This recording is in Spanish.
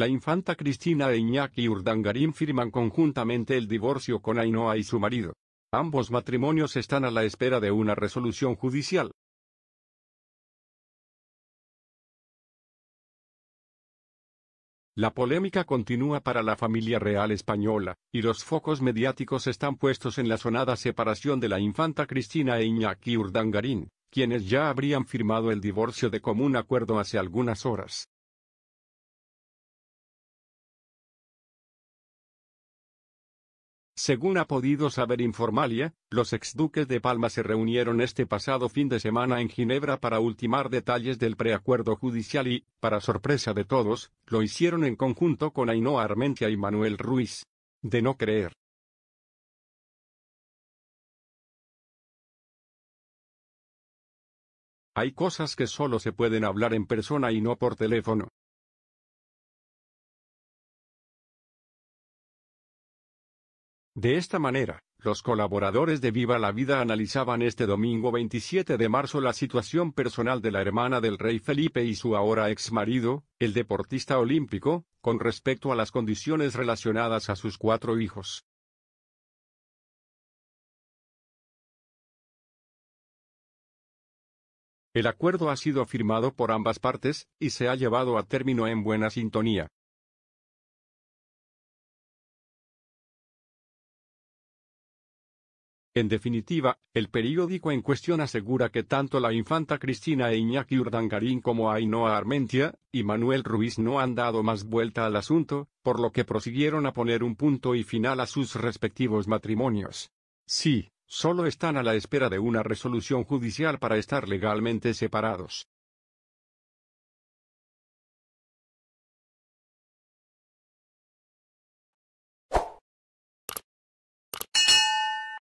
La infanta Cristina e Iñaki Urdangarín firman conjuntamente el divorcio con Ainhoa y su marido. Ambos matrimonios están a la espera de una resolución judicial. La polémica continúa para la familia real española, y los focos mediáticos están puestos en la sonada separación de la infanta Cristina e Iñaki Urdangarín, quienes ya habrían firmado el divorcio de común acuerdo hace algunas horas. Según ha podido saber Informalia, los exduques de Palma se reunieron este pasado fin de semana en Ginebra para ultimar detalles del preacuerdo judicial y, para sorpresa de todos, lo hicieron en conjunto con Ainhoa Armentia y Manuel Ruiz. De no creer. Hay cosas que solo se pueden hablar en persona y no por teléfono. De esta manera, los colaboradores de Viva la Vida analizaban este domingo 27 de marzo la situación personal de la hermana del rey Felipe y su ahora ex marido, el deportista olímpico, con respecto a las condiciones relacionadas a sus cuatro hijos. El acuerdo ha sido firmado por ambas partes, y se ha llevado a término en buena sintonía. En definitiva, el periódico en cuestión asegura que tanto la infanta Cristina e Iñaki Urdangarín como Ainhoa Armentia, y Manuel Ruiz no han dado más vuelta al asunto, por lo que prosiguieron a poner un punto y final a sus respectivos matrimonios. Sí, solo están a la espera de una resolución judicial para estar legalmente separados.